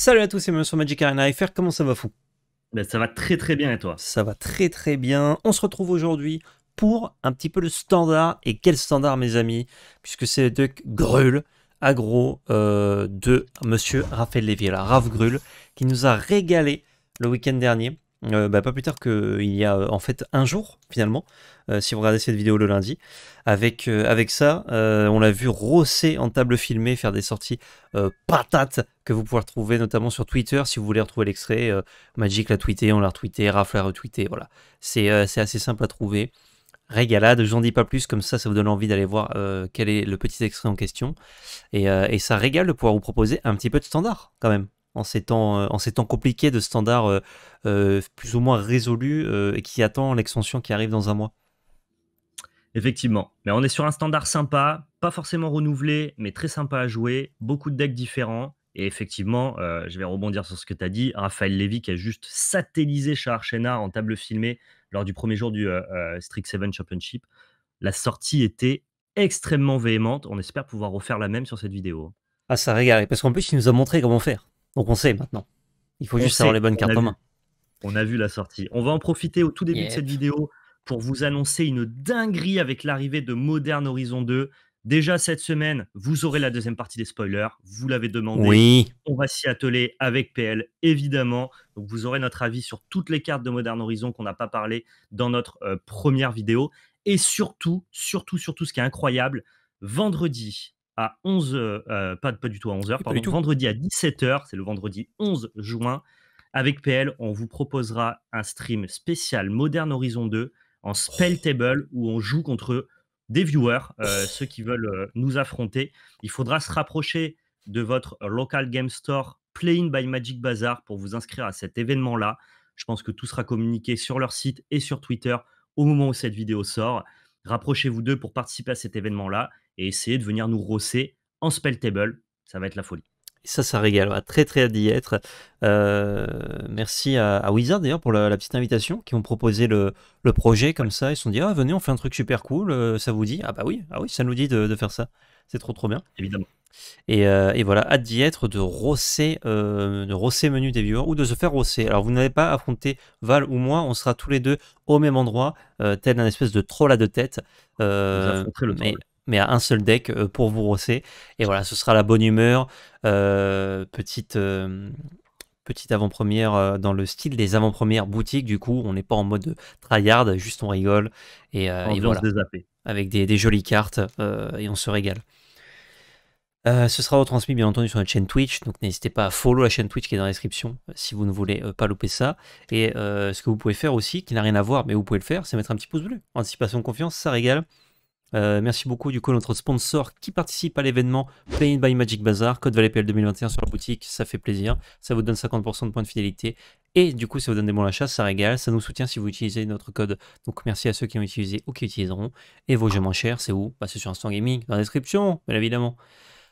Salut à tous, c'est Monsieur Magic Arena faire comment ça va fou ben, Ça va très très bien et toi Ça va très très bien. On se retrouve aujourd'hui pour un petit peu le standard. Et quel standard mes amis Puisque c'est le deck Grul, agro euh, de Monsieur Raphaël Lévy, la qui nous a régalé le week-end dernier euh, bah, pas plus tard qu'il y a euh, en fait un jour finalement, euh, si vous regardez cette vidéo le lundi. Avec, avec ça, on l'a vu rosser en table filmée, faire des sorties patates que vous pouvez retrouver notamment sur Twitter. Si vous voulez retrouver l'extrait, Magic l'a tweeté, on l'a retweeté, Raph l'a retweeté, voilà. C'est assez simple à trouver. Régalade, j'en dis pas plus, comme ça, ça vous donne envie d'aller voir quel est le petit extrait en question. Et, et ça régale de pouvoir vous proposer un petit peu de standard quand même en ces temps, euh, en ces temps compliqués de standards euh, euh, plus ou moins résolus et qui attend l'extension qui arrive dans un mois. Effectivement, mais on est sur un standard sympa, pas forcément renouvelé, mais très sympa à jouer, beaucoup de decks différents. Et effectivement, je vais rebondir sur ce que tu as dit, Raphaël Lévy qui a juste satellisé Chénard en table filmée lors du premier jour du Strict 7 Championship. La sortie était extrêmement véhémente, on espère pouvoir refaire la même sur cette vidéo. Ah ça régale, parce qu'en plus il nous a montré comment faire. Donc on sait maintenant. Il faut juste avoir les bonnes cartes en main. On a vu la sortie. On va en profiter au tout début de cette vidéo pour vous annoncer une dinguerie avec l'arrivée de Modern Horizon 2. Déjà cette semaine, vous aurez la deuxième partie des spoilers. Vous l'avez demandé. Oui. On va s'y atteler avec PL, évidemment. vous aurez notre avis sur toutes les cartes de Modern Horizon qu'on n'a pas parlé dans notre euh, première vidéo. Et surtout, surtout, surtout, ce qui est incroyable, vendredi, à 11 euh, pas, pas du tout à 11h, pardon, vendredi à 17h, c'est le vendredi 11 juin. Avec PL, on vous proposera un stream spécial Modern Horizon 2 en spell table où on joue contre des viewers, euh, ceux qui veulent euh, nous affronter. Il faudra se rapprocher de votre local game store Playing by Magic Bazaar pour vous inscrire à cet événement-là. Je pense que tout sera communiqué sur leur site et sur Twitter au moment où cette vidéo sort. Rapprochez-vous d'eux pour participer à cet événement-là et essayer de venir nous rosser en spell table. Ça va être la folie. Ça, ça régale. Très, très hâte d'y être. Euh, merci à, Wizard d'ailleurs pour la, petite invitation qui ont proposé le, projet comme ça. Ils se sont dit Ah, venez, on fait un truc super cool. Euh, ça vous dit Ah, bah oui, ah oui ça nous dit de, faire ça. C'est trop, trop bien. Évidemment. Euh, et, voilà, hâte d'y être, de rosser, euh, de rosser menu des viewers ou de se faire rosser. Alors, vous n'allez pas affronter Val ou moi, on sera tous les deux au même endroit, tel un espèce de troll à deux têtes. le mais à un seul deck euh, pour vous rosser. Et voilà, ce sera la bonne humeur. Euh, petite. Euh, petite avant-première dans le style des avant-premières boutiques. Du coup, on n'est pas en mode tryhard, juste on rigole. Et, et voilà. Avec des, jolies cartes et on se régale. ce sera retransmis bien entendu sur notre chaîne Twitch, donc n'hésitez pas à follow la chaîne Twitch qui est dans la description si vous ne voulez pas louper ça. Et ce que vous pouvez faire aussi, qui n'a rien à voir, mais vous pouvez le faire, c'est mettre un petit pouce bleu. Anticipation confiance, ça régale. Euh, merci beaucoup du coup notre sponsor qui participe à l'événement Playing by Magic Bazaar, code Valet 2021 sur la boutique, ça fait plaisir, ça vous donne 50% de points de fidélité et du coup ça vous donne des bons chasse, ça régale, ça nous soutient si vous utilisez notre code. Donc merci à ceux qui ont utilisé ou qui utiliseront. Et vos jeux moins chers, c'est où bah, C'est sur Instant Gaming, dans la description, bien évidemment.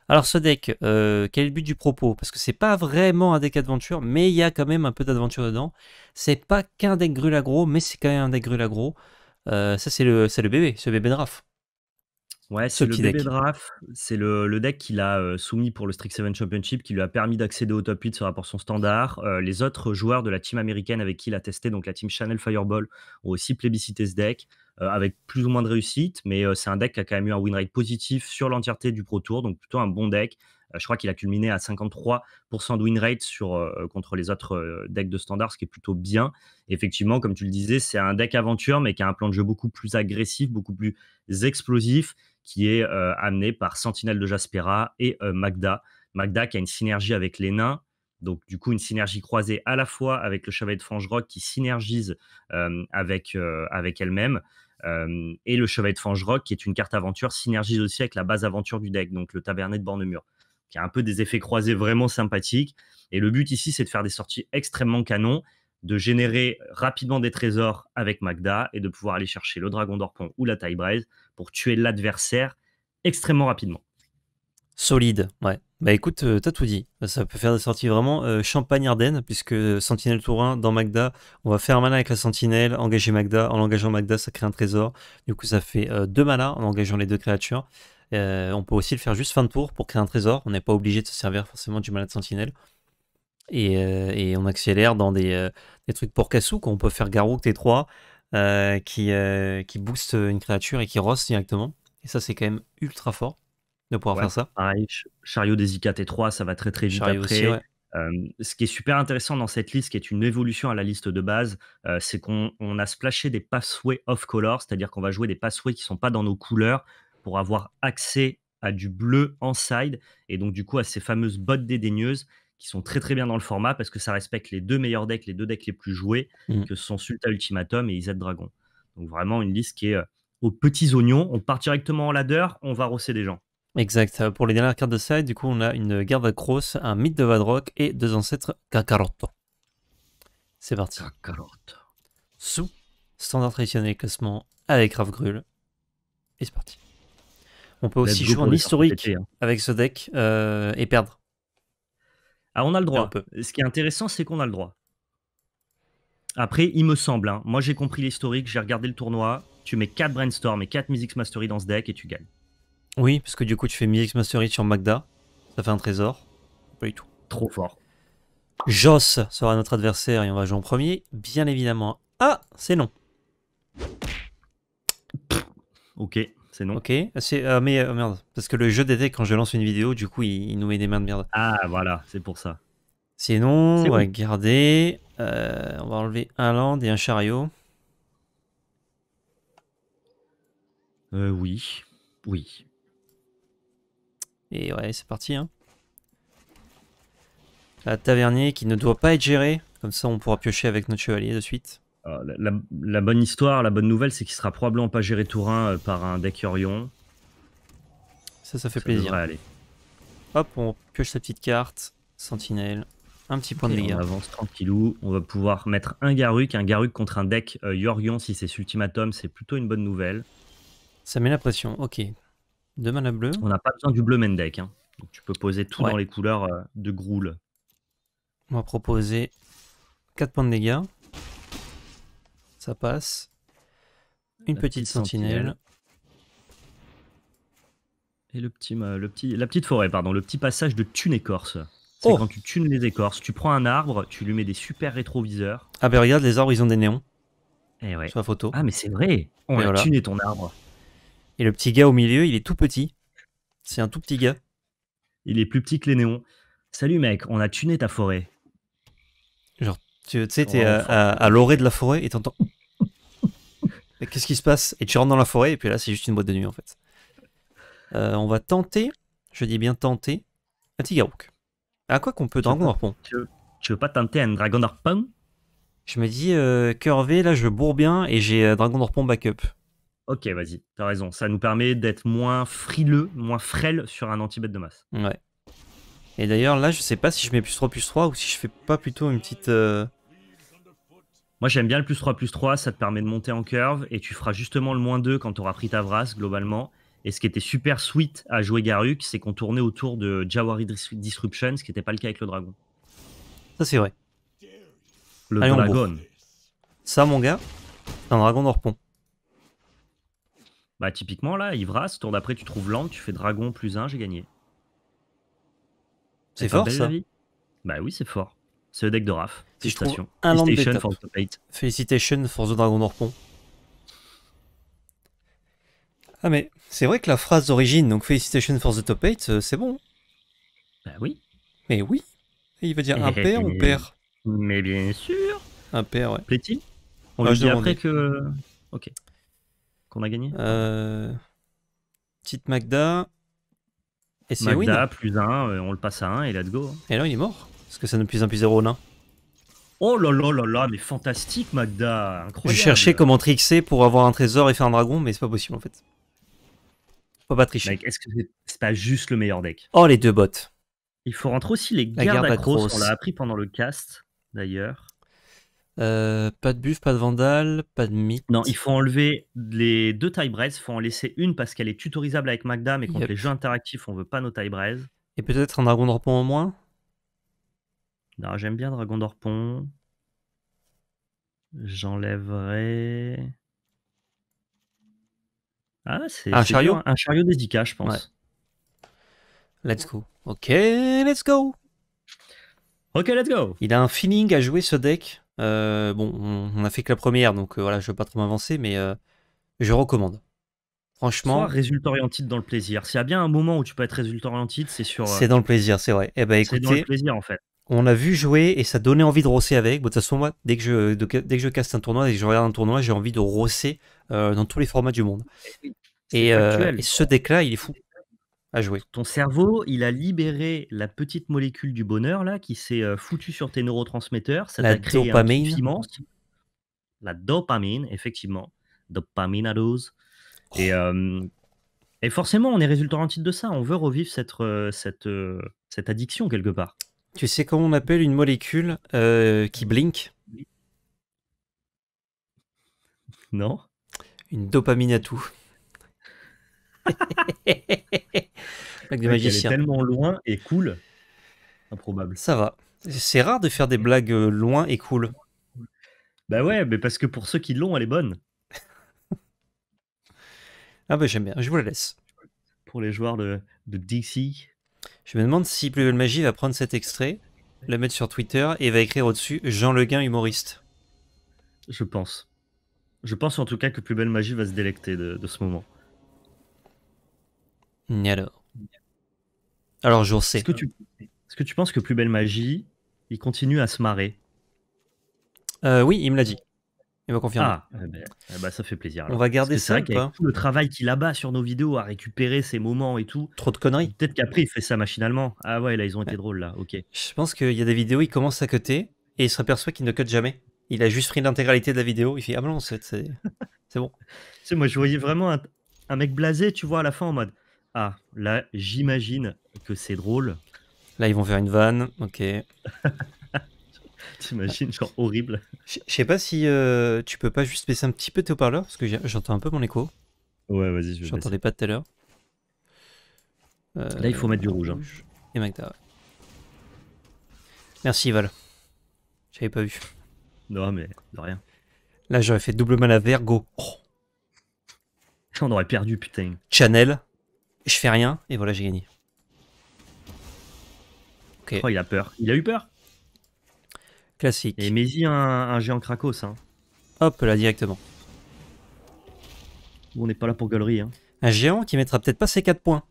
Alors ce deck, euh, quel est le but du propos Parce que c'est pas vraiment un deck aventure, mais il y a quand même un peu d'aventure dedans. C'est pas qu'un deck grulagro mais c'est quand même un deck grulagro euh, ça c'est le, le bébé, ce bébé Ouais, c'est le deck. Draft, c'est le, deck qu'il a euh, soumis pour le Strict 7 Championship qui lui a permis d'accéder au top 8 sur la portion standard. Euh, les autres joueurs de la team américaine avec qui il a testé, donc la team Channel Fireball, ont aussi plébiscité ce deck euh, avec plus ou moins de réussite, mais c'est un deck qui a quand même eu un win rate positif sur l'entièreté du Pro Tour, donc plutôt un bon deck. je crois qu'il a culminé à 53% de win rate sur, contre les autres decks de standard, ce qui est plutôt bien. Effectivement, comme tu le disais, c'est un deck aventure, mais qui a un plan de jeu beaucoup plus agressif, beaucoup plus explosif qui est euh, amené par Sentinelle de Jaspera et euh, Magda. Magda qui a une synergie avec les nains, donc, du coup, une synergie croisée à la fois avec le chevalier de Rock qui synergise euh, avec, avec elle-même, et le chevalier de Rock qui est une carte aventure, synergise aussi avec la base aventure du deck, donc le tabernet de Bornemur. qui a un peu des effets croisés vraiment sympathiques. Et le but ici, c'est de faire des sorties extrêmement canon de générer rapidement des trésors avec Magda et de pouvoir aller chercher le dragon d'Orpon ou la taille braise pour tuer l'adversaire extrêmement rapidement. Solide, ouais. Bah écoute, euh, t'as tout dit. Ça peut faire des sorties vraiment euh, Champagne-Ardenne, puisque Sentinelle 1, dans Magda, on va faire un malin avec la Sentinelle, engager Magda. En engageant Magda, ça crée un trésor. Du coup, ça fait euh, deux malins en engageant les deux créatures. on peut aussi le faire juste fin de tour pour créer un trésor. On n'est pas obligé de se servir forcément du mana de Sentinelle. Euh, et, on accélère dans des, euh, trucs pour cassou qu'on peut faire Garou T3 euh, qui, qui booste une créature et qui rosse directement. Et ça, c'est quand même ultra fort de pouvoir faire ça. Pareil, chariot des T3, ça va très très vite après. ce qui est super intéressant dans cette liste, qui est une évolution à la liste de base, c'est qu'on on a splashé des passways off-color, c'est-à-dire qu'on va jouer des passways qui ne sont pas dans nos couleurs pour avoir accès à du bleu en side et donc du coup à ces fameuses bottes dédaigneuses qui sont très très bien dans le format parce que ça respecte les deux meilleurs decks, les deux decks les plus joués, mmh. que sont Sulta Ultimatum et Izet Dragon. Donc vraiment une liste qui est euh, aux petits oignons. On part directement en ladder, on va rosser des gens. Exact. Euh, pour les dernières cartes de side, du coup, on a une garde Cross, un mythe de Vadrock et deux ancêtres Kakarotto. C'est parti. Kakarotto. Sous standard traditionnel classement avec Ravgrul. Et c'est parti. On peut aussi jouer en historique hein. avec ce deck euh, et perdre. Ah, on a le droit. Ce qui est intéressant, c'est qu'on a le droit. Après, il me semble, hein, moi j'ai compris l'historique, j'ai regardé le tournoi, tu mets 4 Brainstorm et 4 Music Mastery dans ce deck et tu gagnes. Oui, parce que du coup tu fais Music Mastery sur Magda, ça fait un trésor. Pas du tout. Trop fort. Joss sera notre adversaire et on va jouer en premier, bien évidemment. Ah, c'est non. Ok c'est Ok, ah, c'est, ah, mais euh, merde, parce que le jeu détecte quand je lance une vidéo, du coup, il, nous met des mains de merde. Ah, voilà, c'est pour ça. Sinon, on va garder. on va enlever un land et un chariot. Euh, oui, oui. Et ouais, c'est parti. Hein. La tavernier qui ne doit pas être gérée. Comme ça, on pourra piocher avec notre chevalier de suite. Euh, la, bonne histoire, la bonne nouvelle, c'est qu'il sera probablement pas géré Tourin euh, par un deck Yorion. Ça, ça fait ça plaisir. Aller. Hop, on pioche sa petite carte, sentinelle, un petit point de dégâts. On avance tranquillou, on va pouvoir mettre un Garuk, un Garuk contre un deck euh, Yorion si c'est Ultimatum, c'est plutôt une bonne nouvelle. Ça met la pression, ok. Deux mana bleu. On n'a pas besoin du bleu main deck, hein. tu peux poser tout dans les couleurs de Groul. On va proposer 4 points de dégâts. Ça passe. Une petite, sentinelle. Et le petit, le petit, la petite forêt, pardon, le petit passage de thune écorce. C'est oh. quand tu tunes les écorces. Tu prends un arbre, tu lui mets des super rétroviseurs. Ah ben regarde, les arbres, ils ont des néons. Et eh ouais. photo. Ah mais c'est vrai, on a ton arbre. Et le petit gars au milieu, il est tout petit. C'est un tout petit gars. Il est plus petit que les néons. Salut mec, on a tuné ta forêt. Genre, tu sais, t'es à, à l'orée de la forêt et t'entends qu'est-ce qui se passe Et tu rentres dans la forêt, et puis là, c'est juste une boîte de nuit, en fait. Euh, on va tenter, je dis bien tenter, un tigarouk. À quoi qu'on peut Dragon Harpon tu, veux, pas tenter un Dragon d'Orpon Je me dis, euh, curvé, là, je bourre bien, et j'ai un euh, Dragon backup. Ok, vas-y, t'as raison. Ça nous permet d'être moins frileux, moins frêle sur un anti-bête de masse. Ouais. Et d'ailleurs, là, je sais pas si je mets plus 3, plus 3 ou si je fais pas plutôt une petite. Euh, moi, j'aime bien le plus 3 plus 3, ça te permet de monter en curve et tu feras justement le moins 2 quand tu auras pris ta vrasse globalement. Et ce qui était super sweet à jouer Garuk, c'est qu'on tournait autour de Jawari Disruption, ce qui n'était pas le cas avec le dragon. Ça, c'est vrai. Le dragon. Ça, mon gars, c'est un dragon d'orpon. Bah, typiquement, là, Ivras, tour d'après, tu trouves Land, tu fais dragon plus 1, j'ai gagné. C'est fort, ça Bah oui, c'est fort. C'est le deck de Raph. Si Félicitations for the Félicitations for the Dragon Orpon. Ah mais c'est vrai que la phrase d'origine, donc Félicitations for the top 8, euh, c'est bon. Bah oui. Mais oui. il veut dire un eh père ou père Mais bien sûr. Un père, ouais. plaît On va ah, jouer dit après que... Ok. Qu'on a gagné euh, Petite Magda. Et c'est Magda, plus un, euh, on le passe à 1 et let's go. Hein. Et là, il est mort. Parce que ça ne puisse un plus zéro nain. Oh là là là là, mais fantastique Magda, incroyable. Je cherchais comment trixer pour avoir un trésor et faire un dragon, mais c'est pas possible en fait. Faut pas tricher. est-ce que c'est pas juste le meilleur deck Oh les deux bottes. Il faut rentrer aussi les gardes, à grosse, on l'a appris pendant le cast d'ailleurs. Euh, pas de buff, pas de vandale, pas de mythe. Non, il faut enlever les deux braise, il faut en laisser une parce qu'elle est tutorisable avec Magda, mais contre les jeux interactifs, on veut pas nos tie -braise. Et peut-être un dragon de en moins non, j'aime bien Dragon d'Orpon. J'enlèverai. Ah, c'est un chariot Un chariot dédicat, je pense. Let's go. Ok, let's go. Ok, let's go. Il a un feeling à jouer ce deck. Euh, bon, on, a fait que la première, donc euh, voilà, je ne veux pas trop m'avancer, mais euh, je recommande. Franchement. résultat orienté dans le plaisir. S'il y a bien un moment où tu peux être résultat orienté, c'est sur. C'est dans le plaisir, c'est vrai. Et eh ben, écoutez. C'est dans le plaisir, en fait on a vu jouer et ça donnait envie de rosser avec. de toute façon, moi, dès que je, dès que je casse un tournoi, dès que je regarde un tournoi, j'ai envie de rosser euh, dans tous les formats du monde. Eh euh, et, ce deck il est fou à jouer. Ton cerveau, il a libéré la petite molécule du bonheur là, qui s'est euh, foutue sur tes neurotransmetteurs. Ça t'a créé dopamine. La dopamine, effectivement. Dopamine à dose. Oh. Et, forcément, on est résultant en titre de ça. On veut revivre cette, cette, cette addiction quelque part. Tu sais comment on appelle une molécule euh, qui blink Non. Une dopamine à tout. blague de Elle est tellement loin et cool. Improbable. Ça va. C'est rare de faire des blagues euh, loin et cool. Bah ouais, mais parce que pour ceux qui l'ont, elle est bonne. ah bah j'aime bien, je vous la laisse. Pour les joueurs de, de DC, je me demande si Plus Belle Magie va prendre cet extrait, le mettre sur Twitter et va écrire au-dessus Jean Leguin humoriste. Je pense. Je pense en tout cas que Plus Belle Magie va se délecter de, ce moment. ni alors Alors, jour sais. Est-ce que, tu... que, tu penses que Plus Belle Magie, il continue à se marrer euh, Oui, il me l'a dit. Il m'a confirmé. Ah, bah ça fait plaisir. On va garder ça. C'est tout le travail qu'il bas sur nos vidéos à récupérer ces moments et tout. Trop de conneries. Peut-être qu'après, il fait ça machinalement. Ah ouais, là, ils ont été drôles, là. Ok. Je pense qu'il y a des vidéos, il commence à cutter et il se aperçoit qu'il ne cut jamais. Il a juste pris l'intégralité de la vidéo. Il fait Ah non, c'est bon. tu moi, je voyais vraiment un, un mec blasé, tu vois, à la fin en mode Ah, là, j'imagine que c'est drôle. Là, ils vont faire une vanne. Ok. T'imagines, genre horrible. Je sais pas si euh, tu peux pas juste baisser un petit peu tes haut-parleurs, parce que j'entends un peu mon écho. Ouais, vas-y, je vais J'entendais pas tout à l'heure. Euh, Là, il faut mettre du rouge. Hein. Et Magda. Merci, Val. J'avais pas vu. Non, mais de rien. Là, j'aurais fait double mal à Vergo. On aurait perdu, putain. Chanel. Je fais rien, et voilà, j'ai gagné. Oh, il a peur. Il a eu peur Classique. Et y un, un géant Krakos. Hein. Hop là, directement. On n'est pas là pour galerie. Hein. Un géant qui mettra peut-être pas ses 4 points,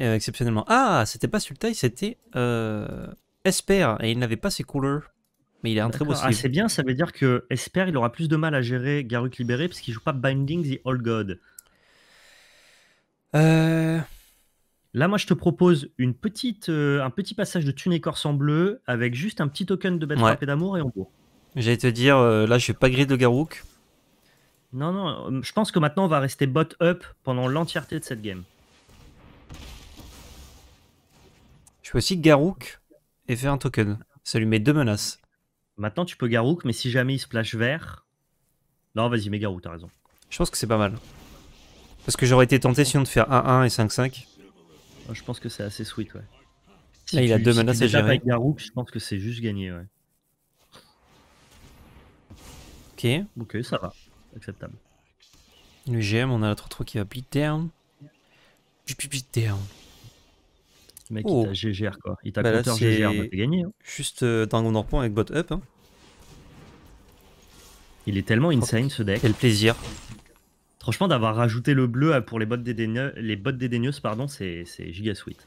euh, exceptionnellement. Ah, c'était pas Sultai, c'était euh, Esper, et il n'avait pas ses couleurs. Mais il a un très beau Ah, c'est bien, ça veut dire que Esper, il aura plus de mal à gérer Garuk libéré parce qu'il joue pas Binding the All God. Euh... Là, moi, je te propose une petite, euh, un petit passage de Thune écorce en bleu avec juste un petit token de bête ouais. et d'amour et on bourre. J'allais te dire, euh, là, je vais pas griller de Garouk. Non, non, euh, je pense que maintenant, on va rester bot up pendant l'entièreté de cette game. Je peux aussi Garouk et faire un token. Ça lui met deux menaces. Maintenant, tu peux Garouk, mais si jamais il splash vert. Non, vas-y, mets Garouk, t'as raison. Je pense que c'est pas mal. Parce que j'aurais été tenté sinon de faire 1-1 et 5-5. Ah, je pense que c'est assez sweet, ouais. Si ah, il a deux si menaces à Avec Garouk, je pense que c'est juste gagné, ouais. Ok. Ok, ça va. Acceptable. Le GM, on a la 3-3 qui va bleed down. Bleed down. Le mec, il oh. t'a GGR quoi. Il t'a bah GGR, bah t'as gagné. Hein. Juste euh, Dragon point avec bot up. Hein. Il est tellement insane ce deck. Quel plaisir. Franchement, d'avoir rajouté le bleu pour les bottes dédaigneuses, les pardon, c'est giga sweet.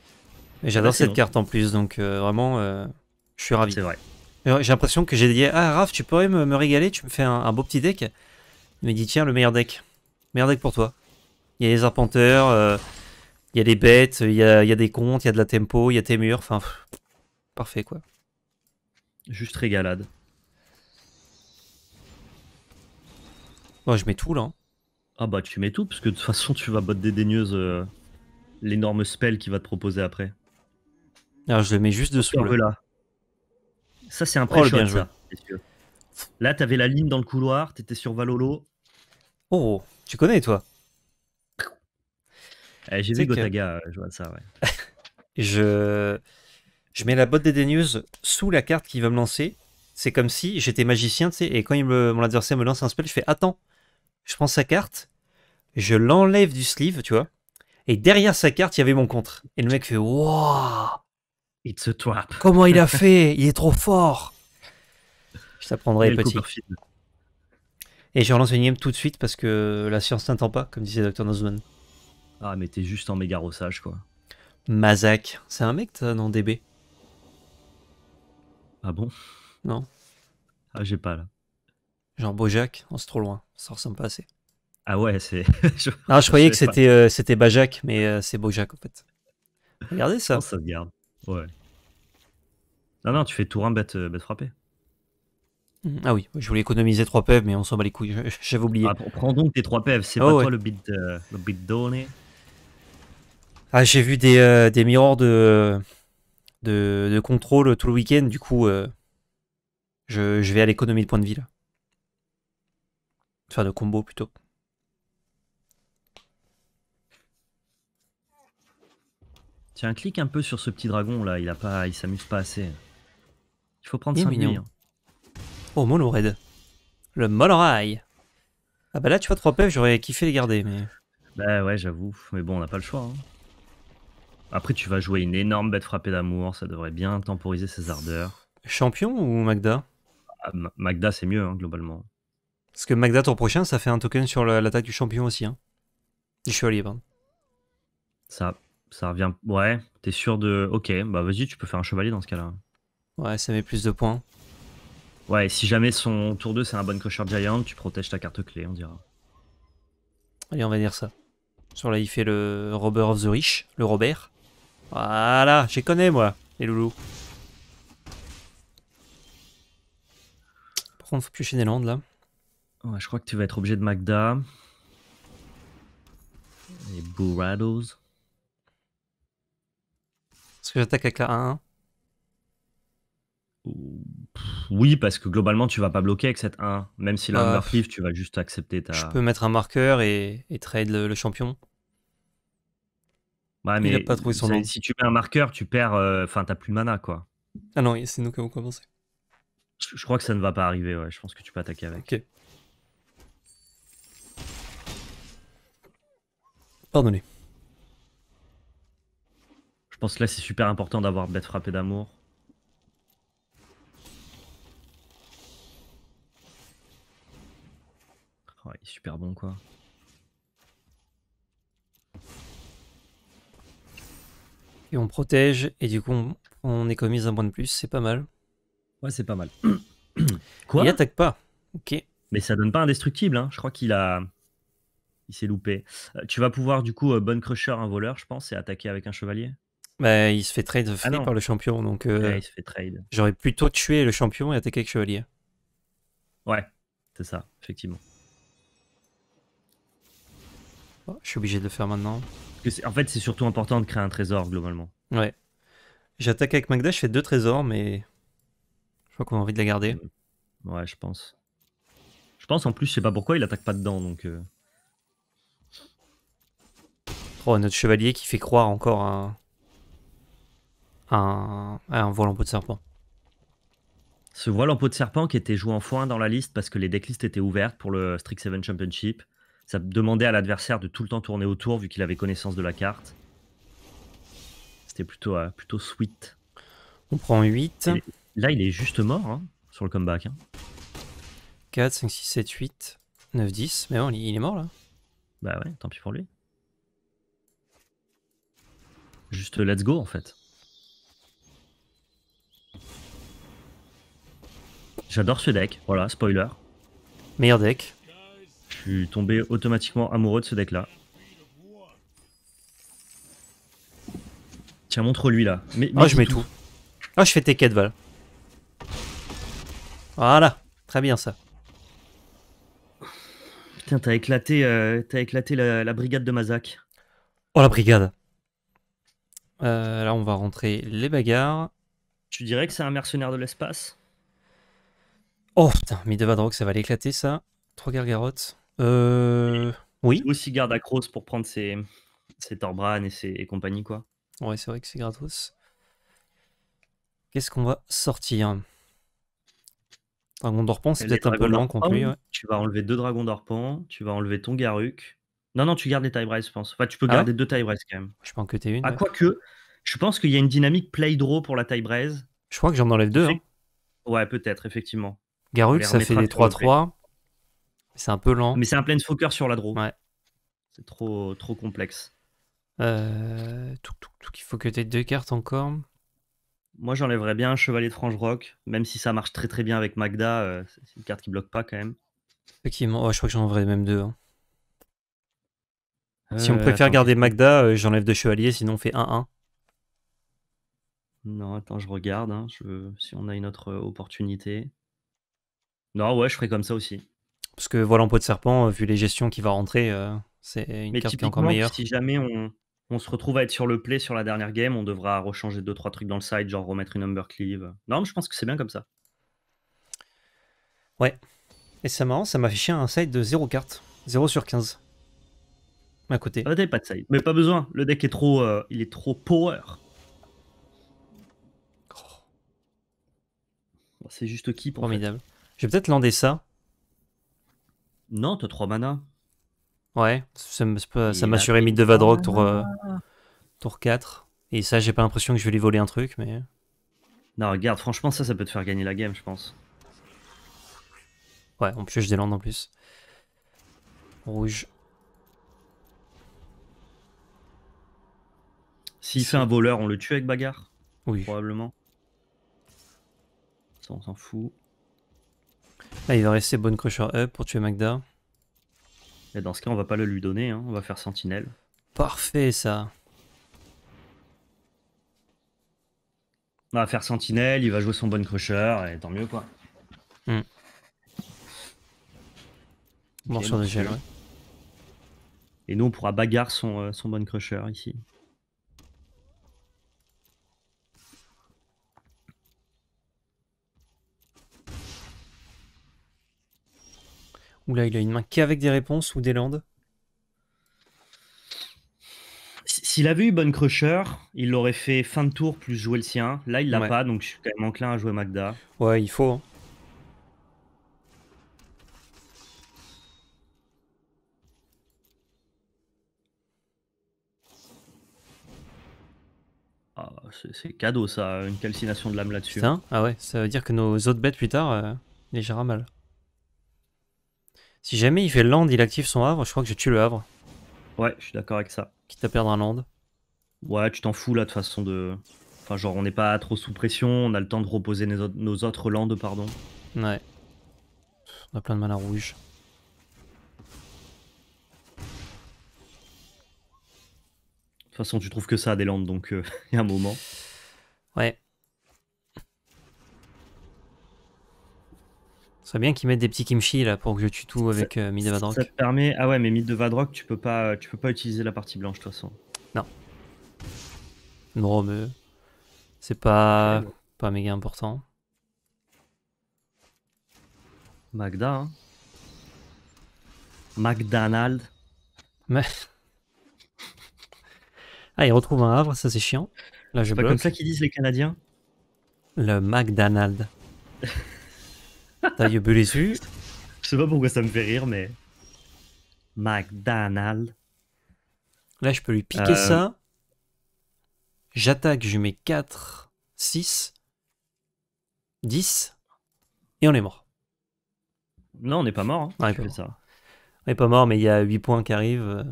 J'adore cette carte en plus, donc euh, vraiment, euh, je suis ravi. C'est vrai. Euh, j'ai l'impression que j'ai dit Ah, Raph, tu pourrais me, régaler, tu me fais un, beau petit deck. Il m'a dit Tiens, le meilleur deck. Meilleur deck pour toi. Il y a les arpenteurs, il y a les bêtes, il y a, des comptes, il y a de la tempo, il y a tes murs, enfin, parfait quoi. Juste régalade. bon, je mets tout là. Hein. Ah bah tu mets tout, parce que de toute façon tu vas botte dédaigneuse euh, l'énorme spell qu'il va te proposer après. Alors ah, je le mets juste dessous. Là. Ça c'est un pré oh, bien ça. Là t'avais la ligne dans le couloir, t'étais sur Valolo. Oh, tu connais toi eh, J'ai vu Gotaga, jouer euh, je ça, ouais. je... je mets la botte dédaigneuse sous la carte qui va me lancer. C'est comme si j'étais magicien, tu sais, et quand il me... mon adversaire me lance un spell, je fais « Attends !» je prends sa carte, je l'enlève du sleeve, tu vois. Et derrière sa carte, il y avait mon contre. Et le mec fait Waouh It's a trap. Comment il a fait Il est trop fort Je t'apprendrai, petit. Et je relance une game tout de suite parce que la science n'attend pas, comme disait Dr. Nozman. Ah, mais t'es juste en méga rossage, quoi. Mazak, c'est un mec, t'as dans DB Ah bon Non. Ah, j'ai pas là. Genre Bojack, on se trop loin, ça ressemble pas assez. Ah ouais, c'est. je... je croyais que c'était euh, c'était Bajac, mais euh, c'est Bojack en fait. Regardez ça. Oh, ça se garde. Ouais. Non, non, tu fais tour 1 bête, euh, bête frappée. Mmh, ah oui, je voulais économiser 3 PEV, mais on s'en bat les couilles, j'avais oublié. Ah, prends donc tes 3 PEV, c'est oh, pas toi le bit, euh, le donné. Ah, j'ai vu des, des miroirs de, de, de, contrôle tout le week-end, du coup, je, je vais à l'économie de points de vie là. Enfin, de combo plutôt. Tiens, clique un peu sur ce petit dragon là, il a pas, il s'amuse pas assez. Il faut prendre 5 millions. Oh, mono raid. Le Molorai. Ah bah là, tu vois, 3 PF, j'aurais kiffé les garder, mais... Bah ouais, j'avoue. Mais bon, on n'a pas le choix. Hein. Après, tu vas jouer une énorme bête frappée d'amour, ça devrait bien temporiser ses ardeurs. Champion ou Magda ah, Magda, c'est mieux, hein, globalement. Parce que Magda, ton prochain, ça fait un token sur l'attaque du champion aussi. Hein. Du chevalier, pardon. Ça, ça revient. Ouais, t'es sûr de. Ok, bah vas-y, tu peux faire un chevalier dans ce cas-là. Ouais, ça met plus de points. Ouais, si jamais son tour 2 c'est un bon Crusher giant, tu protèges ta carte clé, on dira. Allez, on va dire ça. Sur là, il fait le Robber of the Rich, le Robert. Voilà, J'ai connais moi, les loulous. Par contre, faut piocher des landes là je crois que tu vas être obligé de Magda. Et Burrados. Est-ce que j'attaque avec la 1 oui, parce que globalement, tu vas pas bloquer avec cette 1. Même si la bah, tu vas juste accepter ta. Je peux mettre un marqueur et, trade le, champion. mais Il a pas trouvé son nom. Si tu mets un marqueur, tu perds. Euh, enfin, tu t'as plus de mana, quoi. Ah non, c'est nous qui avons commencé. Je, crois que ça ne va pas arriver, ouais. Je pense que tu peux attaquer avec. Ok. Pardonner. Je pense que là, c'est super important d'avoir bête frappée d'amour. Oh, il est super bon, quoi. Et on protège, et du coup, on, économise un point de plus. C'est pas mal. Ouais, c'est pas mal. quoi Il attaque pas. Ok. Mais ça donne pas indestructible, hein. Je crois qu'il a... Il s'est loupé. Euh, tu vas pouvoir, du coup, euh, bonne crusher un voleur, je pense, et attaquer avec un chevalier bah, Il se fait trade ah par le champion. Donc, euh, il se fait trade. J'aurais plutôt tué le champion et attaqué avec chevalier. Ouais, c'est ça, effectivement. Oh, je suis obligé de le faire maintenant. En fait, c'est surtout important de créer un trésor, globalement. Ouais. J'attaque avec Magda, je fais deux trésors, mais je crois qu'on a envie de la garder. Ouais, je pense. Je pense en plus, je sais pas pourquoi il attaque pas dedans, donc. Oh, notre chevalier qui fait croire encore un, un, un voile en peau de serpent. Ce voile en peau de serpent qui était joué en foin dans la liste parce que les decklists étaient ouvertes pour le Strict 7 Championship. Ça demandait à l'adversaire de tout le temps tourner autour vu qu'il avait connaissance de la carte. C'était plutôt, euh, plutôt sweet. On prend 8. là, il est juste mort hein, sur le comeback. 4, 5, 6, 7, 8, 9, 10. Mais bon, il est mort là. Bah ouais, tant pis pour lui. Juste let's go en fait. J'adore ce deck, voilà, spoiler. Meilleur deck. Je suis tombé automatiquement amoureux de ce deck là. Tiens, montre lui là. Mais, ah, je mets tout. Ah, je fais tes quêtes, Val. Voilà, très bien ça. Putain, t'as éclaté, euh, éclaté la brigade de Mazak. Oh la brigade euh, là, on va rentrer les bagarres. Tu dirais que c'est un mercenaire de l'espace Oh putain, Midevadrock, ça va l'éclater ça. Trois gargarottes. Euh... Oui. Aussi garde à Cross pour prendre ses, ses et, ses... compagnies quoi. Ouais, c'est vrai que c'est gratos. Qu'est-ce qu'on va sortir Dragon d'Orpan, c'est peut-être un peu lent contre lui. Tu vas enlever deux dragons d'Orpan, tu vas enlever ton Garuk, non, non, tu gardes les tie Braise, je pense. Enfin, tu peux ah garder deux tie quand même. Je pense que t'es une. À ah, quoi que, je pense qu'il y a une dynamique play-draw pour la tie Braise. Je crois que j'en enlève deux. Hein. Ouais, peut-être, effectivement. Garuk, ça fait des 3-3. C'est un peu lent. Mais c'est un plein fokker sur la draw. Ouais. C'est trop, trop complexe. Euh, tout, tout, il faut que tu deux cartes encore. Moi, j'enlèverais bien un Chevalier de Frange Rock, même si ça marche très très bien avec Magda. Euh, c'est une carte qui bloque pas quand même. Effectivement, je crois que j'en enlèverais même deux. Hein. Si on euh, préfère garder Magda, euh, j'enlève deux chevaliers, sinon on fait 1-1. Non, attends, je regarde hein, si on a une autre euh, opportunité. Non, ouais, je ferai comme ça aussi. Parce que voilà, en pot de serpent, vu les gestions qui va rentrer, c'est une carte qui est encore meilleure. Si jamais on, on, se retrouve à être sur le play sur la dernière game, on devra rechanger 2-3 trucs dans le side, genre remettre une number cleave. Non, je pense que c'est bien comme ça. Ouais. Et c'est marrant, ça m'affiche un side de 0 cartes. 0 sur 15 à côté. Ah, t'avais pas de side. Mais pas besoin. Le deck est trop, euh, il est trop power. Oh. c'est juste qui Formidable. J'ai Je vais peut-être lander ça. Non, t'as 3 mana. Ouais, ça, m'a assuré mid de Vadrock tour, euh, tour 4. Et ça, j'ai pas l'impression que je vais lui voler un truc, mais. Non, regarde, franchement, ça, ça peut te faire gagner la game, je pense. Ouais, on pioche des landes en plus. Rouge. Si fait un voleur, on le tue avec bagarre Oui. Probablement. Ça, on s'en fout. Là, il va rester Bonne Crusher Up pour tuer Magda. Et dans ce cas, on va pas le lui donner, hein. on va faire Sentinelle. Parfait, ça. On va faire Sentinelle, il va jouer son Bonne Crusher, et tant mieux, quoi. Hmm. bon, sur le Et nous, on pourra bagarre son, euh, son Bonne Crusher, ici. Oula là, il a une main qu'avec des réponses ou des landes. S'il avait eu Bonne Crusher, il l'aurait fait fin de tour plus jouer le sien. Là, il l'a pas, donc je suis quand même enclin à jouer Magda. Ouais, il faut. Hein. Ah, c'est cadeau ça, une calcination de l'âme là-dessus. Ah ouais, ça veut dire que nos autres bêtes plus tard, euh, les gérera mal. Si jamais il fait land, il active son havre, je crois que je tue le havre. Ouais, je suis d'accord avec ça. Quitte à perdre un land. Ouais, tu t'en fous là de façon de. Enfin, genre, on n'est pas trop sous pression, on a le temps de reposer nos autres landes, pardon. Ouais. On a plein de mana rouge. De toute façon, tu trouves que ça a des landes, donc euh, il y a un moment. Ouais. serait bien qu'ils mettent des petits kimchi là pour que je tue tout avec euh, Mid Ça permet. Ah ouais, mais Mid de tu peux pas, tu peux pas utiliser la partie blanche de toute façon. Non. Non, mais c'est pas pas méga important. Magda. Hein. McDonald. Mais... Ah, il retrouve un havre, ça c'est chiant. Là, je pas comme ça qu'ils disent les Canadiens. Le McDonald. Taille dessus. Je sais pas pourquoi ça me fait rire, mais. McDonald. Là, je peux lui piquer euh. ça. J'attaque, je mets 4, 6, 10. Et on est mort. Non, on n'est pas hein. mort. on, est pas mort. pas mort, mais il y a 8 points qui arrivent. Euh.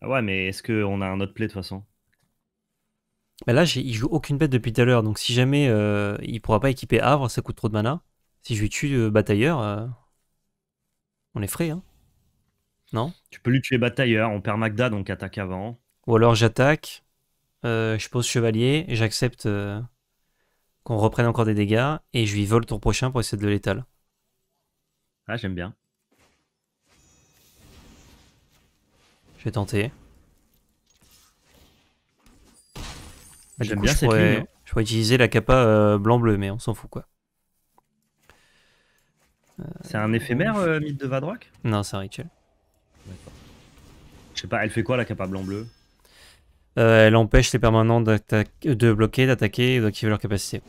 Ah ouais, mais est-ce qu'on a un autre play de toute façon bah Là, il joue aucune bête depuis tout à l'heure, donc si jamais il euh, il pourra pas équiper Havre, ça coûte trop de mana. Si je lui tue euh, Batailleur, euh, on est frais, hein Non Tu peux lui tuer Batailleur, on perd Magda, donc attaque avant. Ou alors j'attaque, euh, je pose Chevalier, j'accepte qu'on reprenne encore des dégâts, et je lui vole ton prochain pour essayer de le létal. Ah, j'aime bien. Je vais tenter. j'aime bien cette hein. Je pourrais utiliser la capa blanc-bleu, mais on s'en fout, quoi. C'est un éphémère, euh, mythe de Vadrock Non, c'est un rituel. Je sais pas, elle fait quoi la capa blanc bleu euh, Elle empêche les permanents de bloquer, d'attaquer et d'activer leur capacité.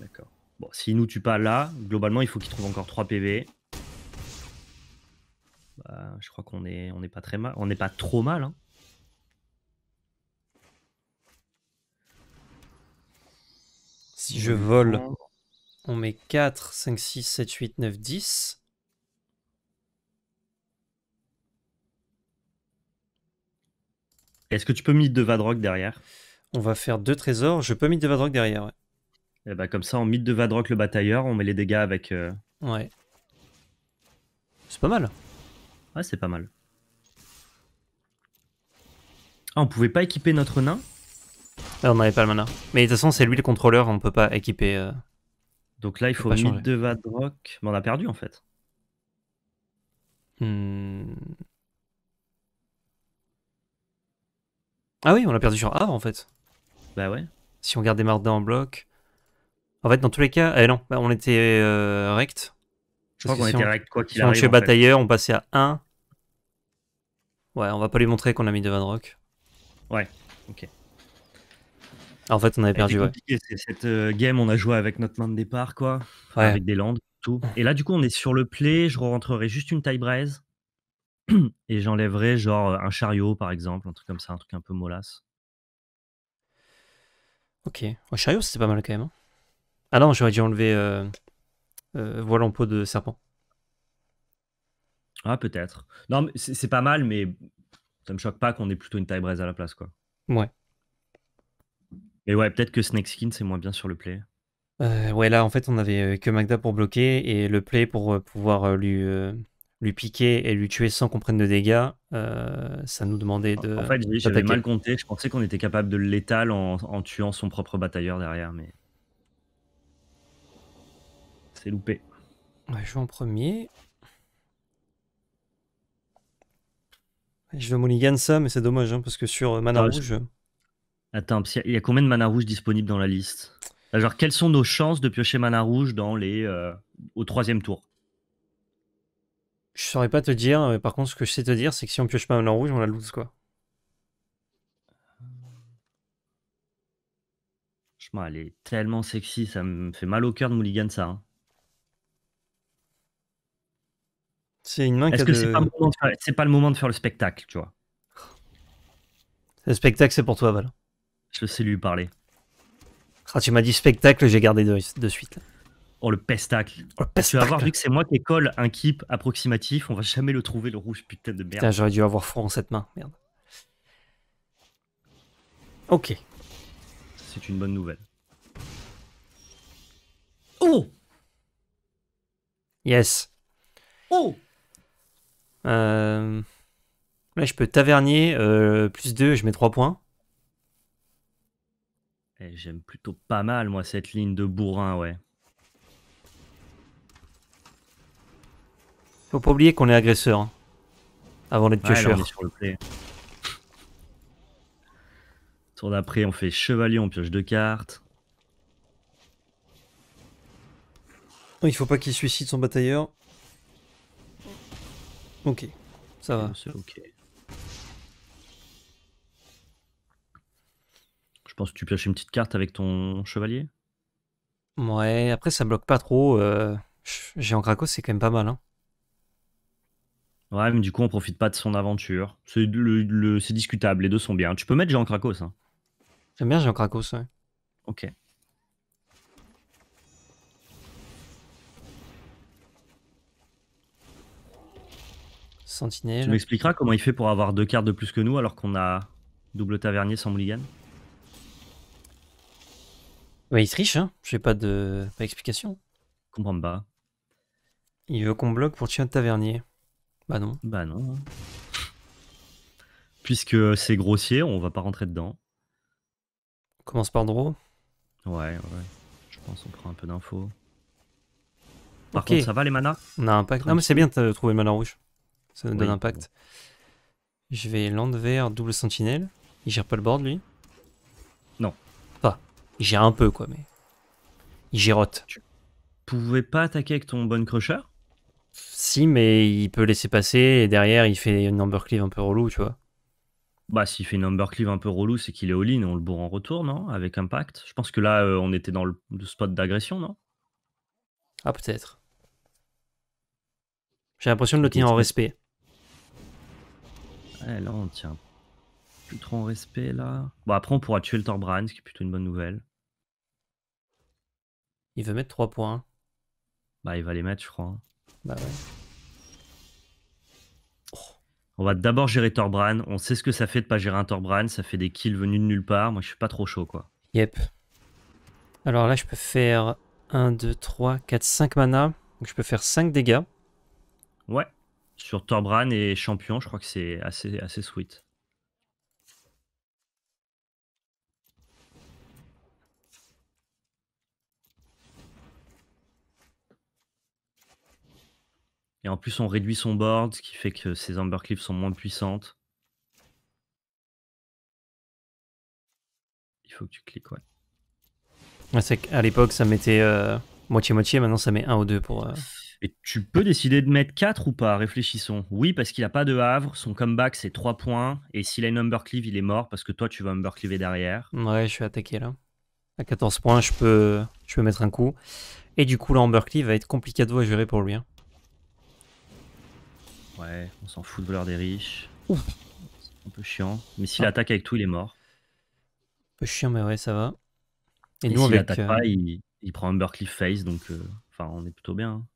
D'accord. Bon, s'il nous tue pas là, globalement, il faut qu'il trouve encore 3 PV. Bah, je crois qu'on est, on n'est pas très mal, on n'est pas trop mal. Hein. Si je vole. On met 4, 5, 6, 7, 8, 9, 10. Est-ce que tu peux mettre de Vadrock derrière On va faire deux trésors. Je peux mettre de Vadrock derrière, ouais. Et eh bah ben, comme ça, on mit de Vadrock le batailleur, on met les dégâts avec... euh, Ouais. C'est pas mal. Ouais, c'est pas mal. Ah, on pouvait pas équiper notre nain Ah, on n'avait pas le mana. Mais de toute façon, c'est lui le contrôleur, on peut pas équiper. euh, donc là, il faut mettre de Vadrock. Mais on a perdu en fait. Hmm. Ah oui, on a perdu sur A en fait. Bah ouais. Si on gardait des en bloc. En fait, dans tous les cas, eh non, bah, on était euh, rect. Je crois qu'on était rect quoi qu'il arrive. Si on chez Batailleur, on passait à 1. Ouais, on va pas lui montrer qu'on a mis de Vadrock. Ouais, ok. En fait, on avait perdu. Cette euh, game, on a joué avec notre main de départ, quoi. Avec des landes, tout. Et là, du coup, on est sur le play. Je rentrerai juste une taille braise. Et j'enlèverai, genre, un chariot, par exemple. Un truc comme ça, un truc un peu molasse. Ok. un chariot, c'est pas mal quand même. Hein. Ah non, j'aurais dû enlever euh, euh en peau de serpent. Ah, peut-être. Non, c'est pas mal, mais ça me choque pas qu'on ait plutôt une taille braise à la place, quoi. Ouais. Mais ouais, peut-être que Snake Skin, c'est moins bien sur le play. Euh, ouais, là, en fait, on avait euh, que Magda pour bloquer et le play pour euh, pouvoir lui, lui piquer et lui tuer sans qu'on prenne de dégâts. ça nous demandait de. En fait, j'avais mal compté. Je pensais qu'on était capable de l'étal en, tuant son propre batailleur derrière, mais. C'est loupé. je joue en premier. Je vais mulligan ça, mais c'est dommage, hein, parce que sur Mana Rouge. Attends, il y a combien de mana rouge disponible dans la liste Genre, quelles sont nos chances de piocher mana rouge dans les, euh, au troisième tour Je saurais pas te dire, mais par contre, ce que je sais te dire, c'est que si on pioche pas mana rouge, on la lose, quoi. Franchement, elle est tellement sexy, ça me fait mal au cœur de Mulligan, ça. Hein. C'est une main Est-ce que c'est pas, pas, le moment de faire le spectacle, tu vois Le spectacle, c'est pour toi, Val. Je sais lui parler. Ah, tu m'as dit spectacle, j'ai gardé de, suite. Oh, le pestacle. Oh, le pestacle. Tu vas voir, vu que c'est moi qui colle un keep approximatif, on va jamais le trouver, le rouge, putain de merde. Putain, j'aurais dû avoir froid en cette main, merde. Ok. C'est une bonne nouvelle. Oh Yes. Oh euh... Là, je peux tavernier, euh, plus 2, je mets 3 points. Eh, j'aime plutôt pas mal, moi, cette ligne de bourrin, ouais. Faut pas oublier qu'on est agresseur. Hein, avant d'être piocheur. play. Tour d'après, on fait chevalier, on pioche deux cartes. Il faut pas qu'il suicide son batailleur. Ok, ça va. C'est ok. pense que tu pioches une petite carte avec ton chevalier. Ouais, après ça bloque pas trop. Euh... Géant Krakos c'est quand même pas mal. Hein. Ouais, mais du coup, on profite pas de son aventure. C'est discutable, les deux sont bien. Tu peux mettre Géant Krakos. Hein. J'aime bien Géant Krakos, ouais. Ok. Sentinelle. Tu m'expliqueras comment il fait pour avoir deux cartes de plus que nous alors qu'on a double tavernier sans mulligan bah, il se riche, hein. J'ai pas de pas d'explication. Comprends pas. Il veut qu'on bloque pour tuer un tavernier. Bah non. Bah non. Puisque c'est grossier, on va pas rentrer dedans. On commence par Draw Ouais, ouais. Je pense qu'on prend un peu d'infos. Par contre, ça va les manas On a impact. Non, mais c'est bien de trouver le mana rouge. Ça nous donne impact. Je vais land double sentinelle. Il gère pas le board, lui Non. Il gère un peu, quoi, mais. Il girote. Tu pouvais pas attaquer avec ton bon crusher Si, mais il peut laisser passer et derrière, il fait une number cleave un peu relou, tu vois. Bah, s'il fait une number cleave un peu relou, c'est qu'il est all-in on le bourre en retour, non Avec impact. Je pense que là, euh, on était dans le, spot d'agression, non Ah, peut-être. J'ai l'impression de le tenir en respect. Ouais, eh, là, on tient plus trop en respect là. Bon, après, on pourra tuer le Torbran, ce qui est plutôt une bonne nouvelle. Il veut mettre 3 points. Hein. Bah, il va les mettre, je crois. Hein. Bah ouais. On va d'abord gérer Torbran. On sait ce que ça fait de pas gérer un Torbran. Ça fait des kills venus de nulle part. Moi, je suis pas trop chaud, quoi. Yep. Alors là, je peux faire 1, 2, 3, 4, 5 mana. Donc, je peux faire 5 dégâts. Ouais. Sur Torbran et champion, je crois que c'est assez, assez sweet. Et en plus, on réduit son board, ce qui fait que ses Amber sont moins puissantes. Il faut que tu cliques, ouais. c'est à l'époque, ça mettait euh, moitié-moitié, maintenant ça met 1 ou 2 pour. Euh. Et tu peux décider de mettre 4 ou pas Réfléchissons. Oui, parce qu'il a pas de havre, son comeback c'est 3 points, et s'il a une Cleave, il est mort parce que toi tu vas cleaver derrière. Ouais, je suis attaqué là. À 14 points, je peux, je peux mettre un coup. Et du coup, l'Amber va être compliqué de à gérer pour lui. Hein. Ouais, on s'en fout de voleur des riches. c'est Un peu chiant. Mais s'il ah. attaque avec tout, il est mort. Un peu chiant, mais ouais, ça va. Et, nous, on attaque euh, pas, il, prend un Berkeley face, donc euh, enfin, on est plutôt bien. Hein.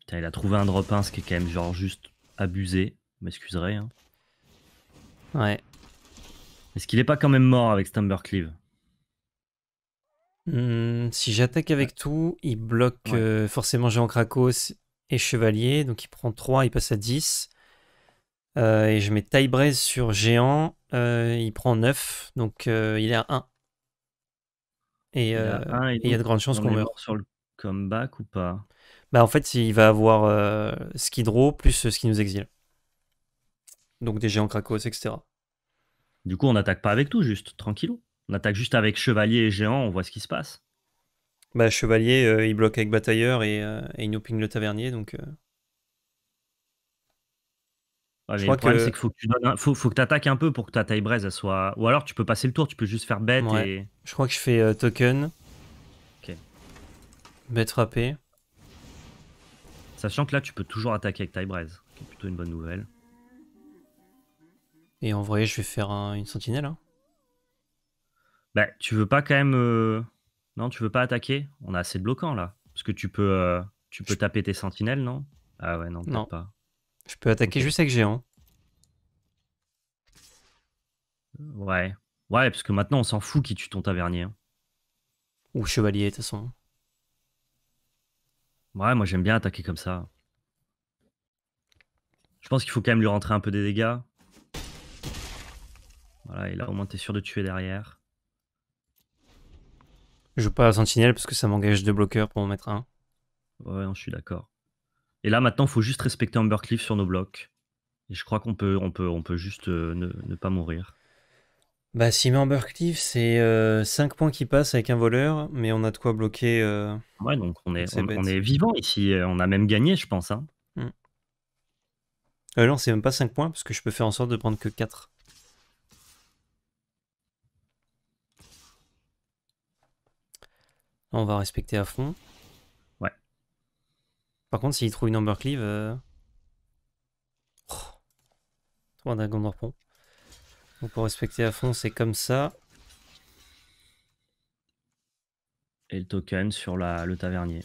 Putain, il a trouvé un drop 1, ce qui est quand même genre juste abusé. M'excuserai. Hein. Ouais. Est-ce qu'il est pas quand même mort avec Stambercleave Hum, si j'attaque avec tout, il bloque euh, forcément Géant Krakos et Chevalier. Donc il prend 3, il passe à 10. Euh, et je mets taille sur Géant. Euh, il prend 9, donc il est à 1. Et, il y a de grandes chances qu'on meure. Sur le comeback ou pas Bah en fait, il va avoir ce draw plus ce qui nous exile. Donc des Géants Krakos, etc. Du coup, on n'attaque pas avec tout, juste tranquillou. On attaque juste avec Chevalier et Géant, on voit ce qui se passe. Bah, Chevalier, euh, il bloque avec Batailleur euh, et, il nous ping le tavernier. Donc, euh. le problème, c'est qu'il faut que tu attaques un peu pour que ta taille braise soit. Ou alors tu peux passer le tour, tu peux juste faire bête. Et... Je crois que je fais token. Ok. Bête Sachant que là, tu peux toujours attaquer avec taille braise, qui est plutôt une bonne nouvelle. Et en vrai, je vais faire une sentinelle. Hein bah, tu veux pas quand même. Euh, non, tu veux pas attaquer On a assez de bloquants là. Parce que tu peux, euh, tu peux taper tes sentinelles, non Ah ouais, non, non. pas. Je peux attaquer juste avec géant. Ouais. Ouais, parce que maintenant on s'en fout qui tue ton tavernier. Hein. Ou chevalier, de toute façon. Ouais, moi j'aime bien attaquer comme ça. Je pense qu'il faut quand même lui rentrer un peu des dégâts. Voilà, et là au moins t'es sûr de tuer derrière. Je joue pas à Sentinelle parce que ça m'engage deux bloqueurs pour en mettre un. Ouais, je suis d'accord. Et là, maintenant, il faut juste respecter cliff sur nos blocs. Et je crois qu'on peut, on peut, on peut juste euh, ne, pas mourir. Bah, si cliff c'est 5 euh, points qui passent avec un voleur, mais on a de quoi bloquer. Euh, ouais, donc on est, on, est vivant ici. On a même gagné, je pense. Hein. Hmm. non, c'est même pas 5 points parce que je peux faire en sorte de prendre que 4. On va respecter à fond. Ouais. Par contre, s'il trouve une amber Euh... Oh. Trois dragons d'orpon. Donc pour respecter à fond, c'est comme ça. Et le token sur la, le tavernier.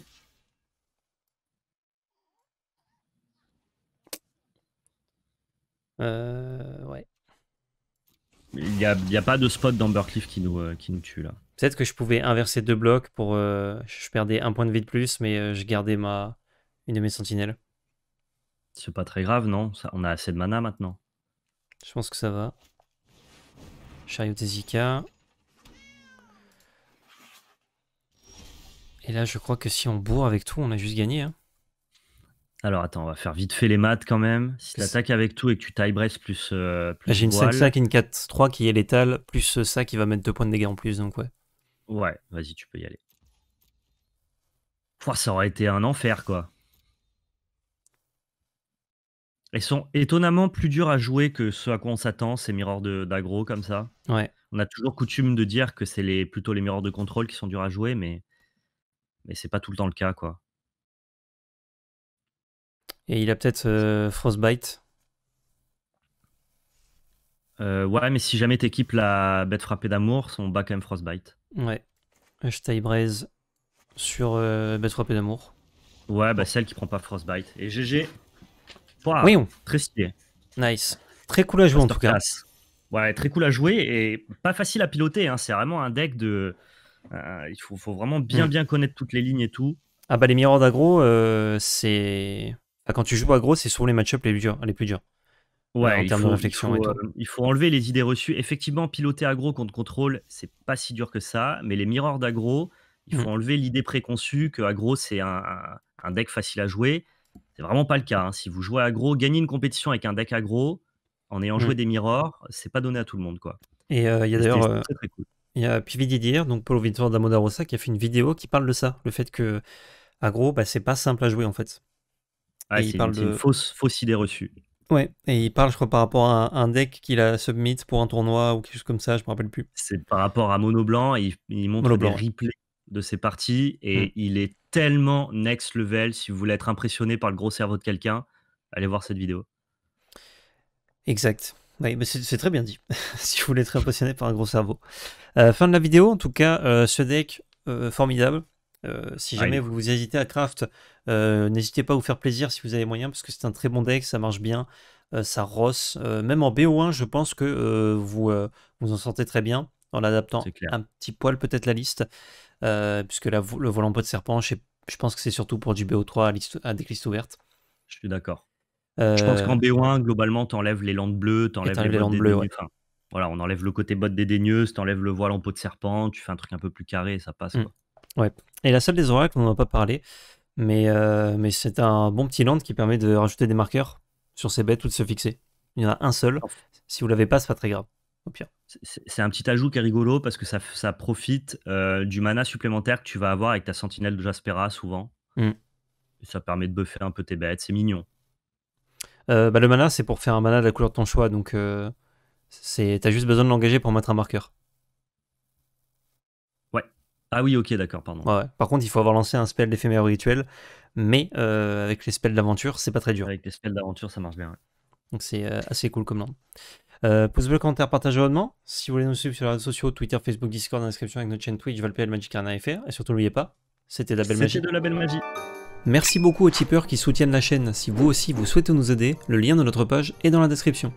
Euh, ouais. Il n'y a, pas de spot d'Amber qui euh, qui nous tue là. Peut-être que je pouvais inverser deux blocs pour. Euh, je perdais un point de vie de plus, mais euh, je gardais ma une de mes sentinelles. C'est pas très grave, non On a assez de mana maintenant. Je pense que ça va. Chariot et Zika. Et là, je crois que si on bourre avec tout, on a juste gagné. Hein. Alors attends, on va faire vite fait les maths quand même. Si tu attaques avec tout et que tu tailles Brest plus. Euh, j'ai une 5-5 une 4-3 qui est létale, plus ça qui va mettre 2 points de dégâts en plus, donc ouais. Ouais, vas-y, tu peux y aller. ça aurait été un enfer, quoi. Ils sont étonnamment plus durs à jouer que ce à quoi on s'attend, ces miroirs d'agro comme ça. Ouais. On a toujours coutume de dire que c'est les, plutôt les miroirs de contrôle qui sont durs à jouer, mais, mais c'est pas tout le temps le cas, quoi. Et il a peut-être euh, Frostbite. Euh, ouais, mais si jamais t'équipe la bête frappée d'amour, son bat quand même Frostbite. Ouais. t'aille Braise sur euh, b p d'amour. Ouais, bah celle qui prend pas Frostbite. Et GG. Très stylé. Nice. Très cool à jouer en tout cas. Ouais, très cool à jouer et pas facile à piloter. Hein. C'est vraiment un deck de. Euh, il faut, vraiment bien, mm. bien connaître toutes les lignes et tout. Ah bah les miroirs d'aggro, euh, c'est. Enfin, quand tu joues aggro, c'est souvent les match les plus durs. Les plus durs. Ouais, en termes de réflexion. Euh, il faut, enlever les idées reçues. Effectivement, piloter agro contre contrôle, c'est pas si dur que ça, mais les mirrors d'agro, il faut mm. enlever l'idée préconçue que agro, c'est un, deck facile à jouer. C'est vraiment pas le cas. Hein. Si vous jouez agro, gagner une compétition avec un deck agro en ayant joué mm. des mirrors c'est pas donné à tout le monde. quoi. Et euh, il y a d'ailleurs. Euh, cool. Il y a Pivi Didier, donc Paul d'Amodarosa, qui a fait une vidéo qui parle de ça, le fait que agro, bah, c'est pas simple à jouer en fait. Il c'est une, de... une fausse, fausse idée reçue. Ouais, et il parle, je crois, par rapport à un deck qu'il a submit pour un tournoi ou quelque chose comme ça, je me rappelle plus. C'est par rapport à Mono Blanc, il, montre les des replays de ses parties et mm. il est tellement next level. Si vous voulez être impressionné par le gros cerveau de quelqu'un, allez voir cette vidéo. Exact. Oui, mais c'est très bien dit. si vous voulez être impressionné par un gros cerveau. Euh, fin de la vidéo, en tout cas, euh, ce deck euh, formidable. Euh, si ah jamais vous, vous, hésitez à craft, euh, n'hésitez pas à vous faire plaisir si vous avez moyen, parce que c'est un très bon deck, ça marche bien, euh, ça rosse. même en BO1, je pense que vous vous en sortez très bien en adaptant un petit poil peut-être la liste, puisque la, le volant pot de serpent, je, pense que c'est surtout pour du BO3 à, liste, à des listes ouvertes. Je suis d'accord. Je pense qu'en BO1, globalement, tu t'enlèves les landes bleues, t'enlèves les, les landes bleues. voilà, on enlève le côté botte dédaigneuse, t'enlèves le voile en peau de serpent, tu fais un truc un peu plus carré ça passe. Mmh. Quoi. Ouais. Et la salle des oracles, on n'en a pas parlé, mais, euh, mais c'est un bon petit land qui permet de rajouter des marqueurs sur ses bêtes ou de se fixer. Il y en a un seul. Si vous l'avez pas, c'est pas très grave. C'est un petit ajout qui est rigolo parce que ça, profite euh, du mana supplémentaire que tu vas avoir avec ta sentinelle de Jaspera souvent. Mm. Ça permet de buffer un peu tes bêtes, c'est mignon. Euh, bah, le mana, c'est pour faire un mana de la couleur de ton choix, donc euh, t'as juste besoin de l'engager pour mettre un marqueur. Ah oui, ok, d'accord, pardon. Par contre, il faut avoir lancé un spell d'éphémère rituel, mais euh, avec les spells d'aventure, c'est pas très dur. Avec les spells d'aventure, ça marche bien. Ouais. Donc c'est euh, assez cool comme nom. Euh, Pouce bleu, commentaire, partage abonnement. Si vous voulez nous suivre sur les réseaux sociaux, Twitter, Facebook, Discord, dans la description avec notre chaîne Twitch, Valpel Magic Et surtout, n'oubliez pas, c'était la belle magie. C'était de la belle magie. Merci beaucoup aux tipeurs qui soutiennent la chaîne. Si vous aussi vous souhaitez nous aider, le lien de notre page est dans la description.